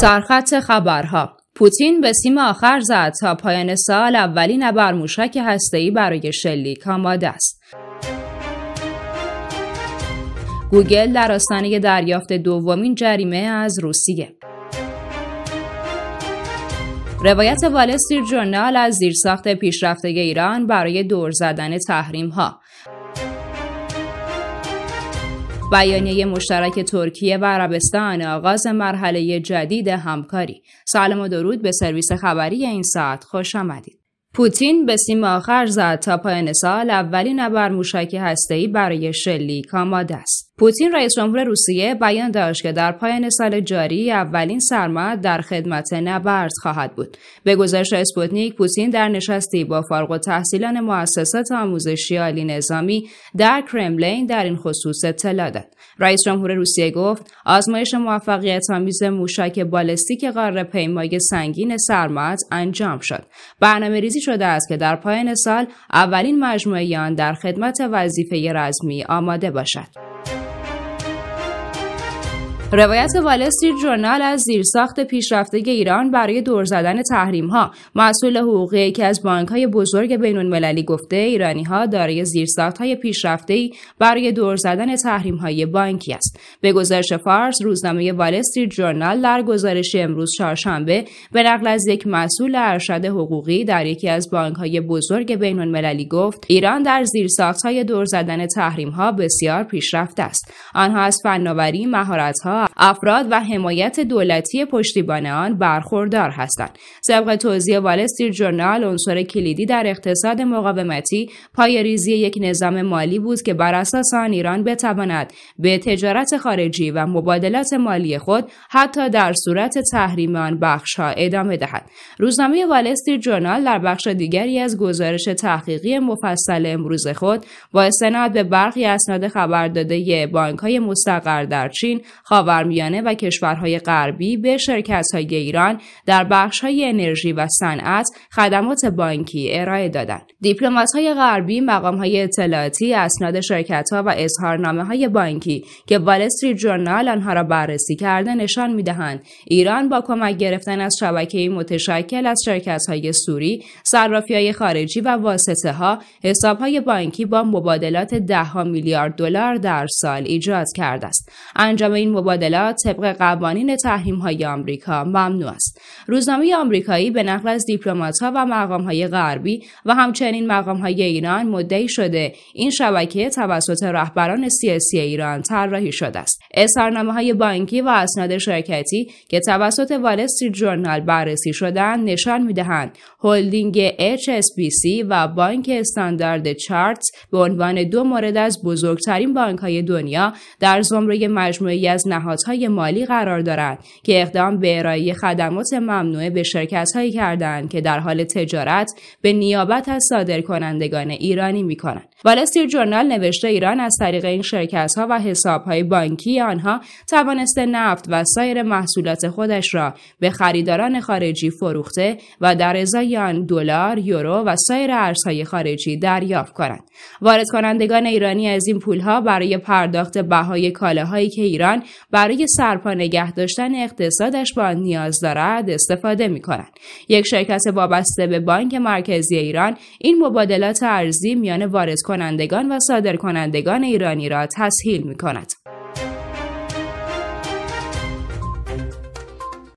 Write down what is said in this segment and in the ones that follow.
سرخط خبرها پوتین به سیم آخر زد تا پایان سال اولین ابر موشک هسته‌ای برای شلیک آماده است. گوگل در آستانه دریافت دومین جریمه از روسیه. روایت والستیر جورنال از زیرساخت پیشرفته ایران برای دور زدن تحریم ها بیانیه مشترک ترکیه و عربستان آغاز مرحله جدید همکاری سلام و درود به سرویس خبری این ساعت خوش آمدید پوتین به سیم آخر زد تا پایان سال اولین ابر موشک هسته‌ای برای شلیک آماده است پوتین رئیس جمهور روسیه بیان داشت که در پایان سال جاری اولین سرمد در خدمت نبرد خواهد بود. به گزارش اسپوتنیک پوتین در نشستی با فارغ تحصیلان مؤسسات آموزشی عالی نظامی در کرملین در این خصوص اطلاع داد. رئیس جمهور روسیه گفت آزمایش موفقیت آمیز موشک بالستیک قاره پیمای سنگین سرمد انجام شد. برنامه ریزی شده است که در پایان سال اولین مجموعه آن در خدمت وظیفه رزمی آماده باشد. روایت وال استریت جورنال از زیرساخت پیشرفته ایران برای دور زدن تحریم ها مسئول حقوقی که از بانک های بزرگ بین المللی گفته ایرانی ها دارای زیرساخت های پیشرفته ای برای دور زدن تحریم های بانکی است به گزارش فارس روزنامه وال استریت جورنال در گزارش امروز چهارشنبه به نقل از یک مسئول ارشد حقوقی در یکی از بانک های بزرگ بین المللی گفت ایران در زیرساخت های دور زدن تحریم ها بسیار پیشرفته است آنها از فناوری مهارت ها افراد و حمایت دولتی پشتیبان آن برخوردار هستند طبق توضیح وال جورنال عنصر کلیدی در اقتصاد مقاومتی پایریزی یک نظام مالی بود که بر اساس آن ایران بتواند به تجارت خارجی و مبادلات مالی خود حتی در صورت تحریم آن بخش ادامه دهد روزنامه وال جورنال در بخش دیگری از گزارش تحقیقی مفصل امروز خود با استناد به برخی اسناد داده بانک های مستقر در چین خاورمیانه و کشورهای غربی به شرکت‌های ایران در بخش‌های انرژی و صنعت خدمات بانکی ارائه دادند. دیپلمات‌های غربی، مقام‌های اطلاعاتی، اسناد شرکت‌ها و اظهارنامه‌های بانکی که وال استریت جورنال آنها را بررسی کرده نشان می‌دهند ایران با کمک گرفتن از شبکه متشکل از شرکت‌های سوری، صرافی‌های خارجی و واسطه‌ها ها حساب‌های بانکی با مبادلات ده‌ها میلیارد دلار در سال ایجاد کرده است. انجام این مبادلات مبادلات طبق قوانین تحریم های آمریکا ممنوع است. روزنامه آمریکایی به نقل از دیپلمات ها و مقام های غربی و همچنین مقام های ایران مدعی شده این شبکه توسط رهبران سیاسی ایران طراحی شده است. اظهارنامه های بانکی و اسناد شرکتی که توسط وال استریت جورنال بررسی شدن نشان میدهند هلدینگ HSBC و بانک استاندارد چارت به عنوان دو مورد از بزرگترین بانک های دنیا در زمره مجموعی از نهاد نهادهای مالی قرار دارند که اقدام به ارائه خدمات ممنوعه به هایی کردند که در حال تجارت به نیابت از صادرکنندگان ایرانی می والستیر جورنال نوشته ایران از طریق این شرکت ها و حساب های بانکی آنها توانسته نفت و سایر محصولات خودش را به خریداران خارجی فروخته و در ازای آن دلار، یورو و سایر ارزهای خارجی دریافت کنند. وارد کنندگان ایرانی از این پولها برای پرداخت بهای کالاهایی که ایران برای سرپا نگه داشتن اقتصادش به نیاز دارد استفاده می کنند. یک شرکت وابسته به بانک مرکزی ایران این مبادلات ارزی میان وارد کنندگان و صادر کنندگان ایرانی را تسهیل می کند.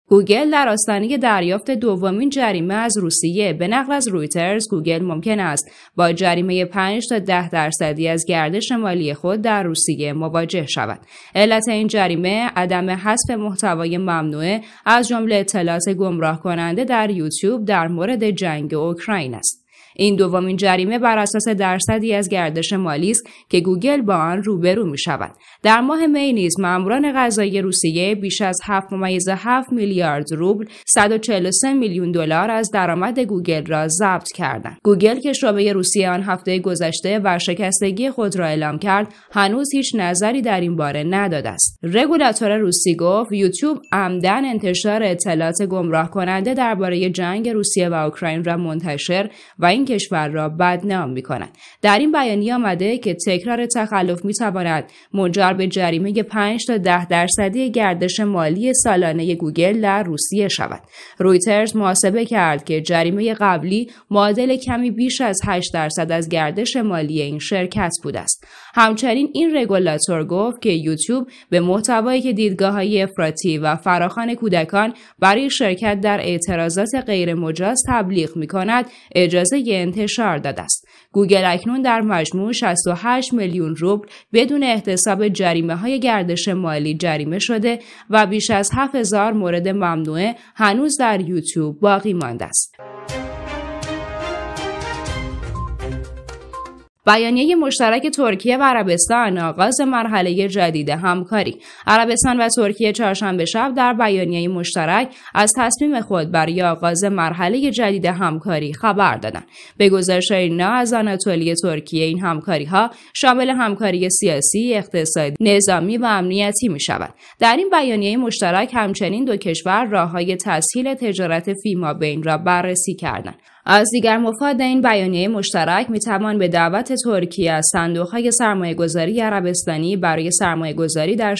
گوگل در آستانه دریافت دومین جریمه از روسیه به نقل از رویترز گوگل ممکن است با جریمه 5 تا 10 درصدی از گردش مالی خود در روسیه مواجه شود علت این جریمه عدم حذف محتوای ممنوعه از جمله اطلاعات گمراه کننده در یوتیوب در مورد جنگ اوکراین است این دومین جریمه بر اساس درصدی از گردش مالی است که گوگل با آن روبرو می شود. در ماه می نیز ماموران غذایی روسیه بیش از 7.7 میلیارد روبل 143 میلیون دلار از درآمد گوگل را ضبط کردند. گوگل که شعبه روسیه آن هفته گذشته ورشکستگی خود را اعلام کرد، هنوز هیچ نظری در این باره نداده است. رگولاتور روسی گفت یوتیوب عمدن انتشار اطلاعات گمراه کننده درباره جنگ روسیه و اوکراین را منتشر و این کشور را بدنام می کند. در این بیانیه آمده که تکرار تخلف می تواند منجر به جریمه 5 تا 10 درصدی گردش مالی سالانه گوگل در روسیه شود. رویترز محاسبه کرد که جریمه قبلی معادل کمی بیش از 8 درصد از گردش مالی این شرکت بوده است. همچنین این رگولاتور گفت که یوتیوب به محتوایی که دیدگاه های افراطی و فراخان کودکان برای شرکت در اعتراضات غیرمجاز تبلیغ می کند اجازه انتشار داده است گوگل اکنون در مجموع 68 میلیون روبل بدون احتساب جریمه های گردش مالی جریمه شده و بیش از 7000 مورد ممنوعه هنوز در یوتیوب باقی مانده است بیانیه مشترک ترکیه و عربستان آغاز مرحله جدید همکاری عربستان و ترکیه چهارشنبه شب در بیانیه مشترک از تصمیم خود برای آغاز مرحله جدید همکاری خبر دادند به گزارش اینا از آناتولی ترکیه این همکاری ها شامل همکاری سیاسی اقتصادی نظامی و امنیتی می شود در این بیانیه مشترک همچنین دو کشور راههای تسهیل تجارت فیما بین را بررسی کردند از دیگر مفاد این بیانیه مشترک میتوان به دعوت ترکیه از صندوقهای سرمایه گذاری عربستانی برای سرمایه گذاری در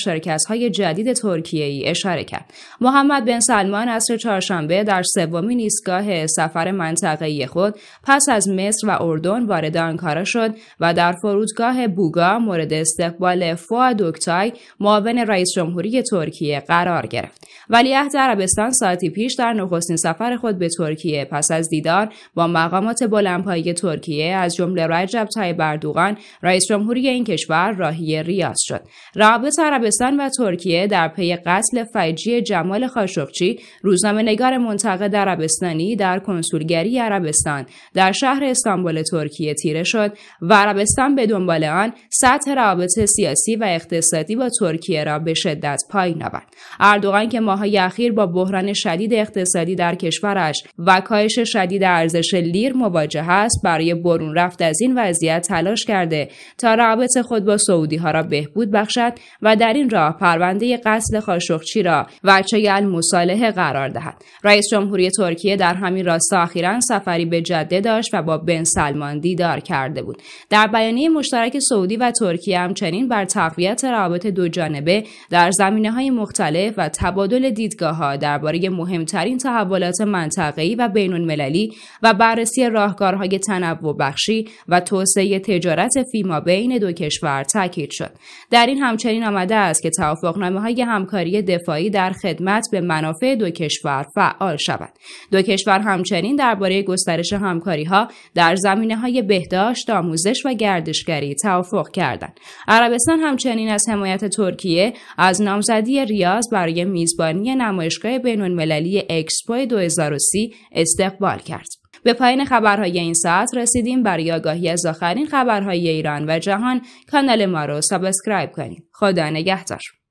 های جدید ترکیه ای اشاره کرد. محمد بن سلمان اصر چهارشنبه در سومین ایستگاه سفر منطقه‌ای خود پس از مصر و اردن وارد آنکارا شد و در فرودگاه بوگا مورد استقبال فواد اوکتای معاون رئیس جمهوری ترکیه قرار گرفت. ولیعهد عربستان ساعتی پیش در نخستین سفر خود به ترکیه پس از دیدار با مقامات بلندپایه ترکیه از جمله رجب طیب اردوغان رئیس جمهوری این کشور راهی ریاض شد روابط عربستان و ترکیه در پی قتل فجیع جمال خاشقچی روزنامه نگار منتقد عربستانی در کنسولگری عربستان در شهر استانبول ترکیه تیره شد و عربستان به دنبال آن سطح روابط سیاسی و اقتصادی با ترکیه را به شدت پایین آورد اردوغان که ماهای اخیر با بحران شدید اقتصادی در کشورش و کاهش شدید ارزش لیر مواجه است برای برون رفت از این وضعیت تلاش کرده تا رابطه خود با سعودی ها را بهبود بخشد و در این راه پرونده قتل خاشخچی را وچه مصالحه قرار دهد رئیس جمهوری ترکیه در همین راستا اخیرا سفری به جده داشت و با بن سلمان دیدار کرده بود در بیانیه مشترک سعودی و ترکیه همچنین بر تقویت روابط دو جانبه در زمینه های مختلف و تبادل دیدگاه ها درباره مهمترین تحولات منطقه‌ای و بین و بررسی راهکارهای تنوع بخشی و توسعه تجارت فیما بین دو کشور تاکید شد در این همچنین آمده است که توافقنامه های همکاری دفاعی در خدمت به منافع دو کشور فعال شود دو کشور همچنین درباره گسترش همکاری ها در زمینه های بهداشت آموزش و گردشگری توافق کردند عربستان همچنین از حمایت ترکیه از نامزدی ریاض برای میزبانی نمایشگاه المللی اکسپو 2030 استقبال کرد به پایین خبرهای این ساعت رسیدیم برای آگاهی از آخرین خبرهای ایران و جهان کانال ما رو سابسکرایب کنید خدا نگهدار